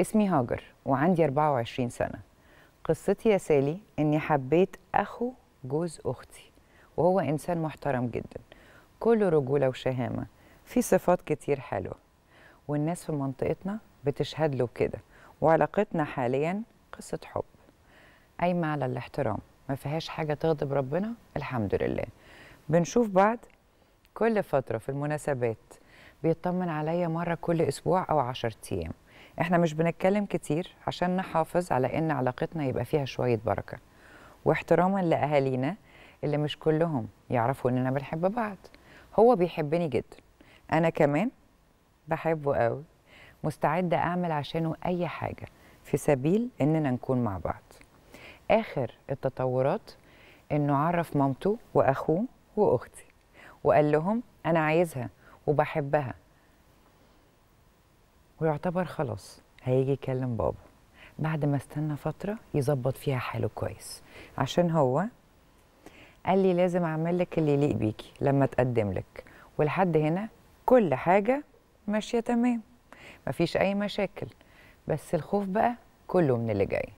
اسمي هاجر وعندي 24 سنة قصتي يا سالي إني حبيت أخو جوز أختي وهو إنسان محترم جدا كله رجولة وشهامة في صفات كتير حلوة والناس في منطقتنا بتشهد له كده وعلاقتنا حاليا قصة حب قايمة على الاحترام ما فيهاش حاجة تغضب ربنا الحمد لله بنشوف بعض كل فترة في المناسبات بيطمن عليا مرة كل أسبوع أو عشرة أيام احنا مش بنتكلم كتير عشان نحافظ على ان علاقتنا يبقى فيها شويه بركه واحتراما لاهالينا اللي مش كلهم يعرفوا اننا بنحب بعض هو بيحبني جدا انا كمان بحبه قوي مستعده اعمل عشانه اي حاجه في سبيل اننا نكون مع بعض اخر التطورات انه عرف مامته واخوه واختي وقال لهم انا عايزها وبحبها ويعتبر خلاص هيجي يكلم بابا بعد ما استنى فتره يظبط فيها حاله كويس عشان هو قال لي لازم اعمل لك اللي يليق بيكي لما تقدم لك ولحد هنا كل حاجه ماشيه تمام مفيش اي مشاكل بس الخوف بقى كله من اللي جاي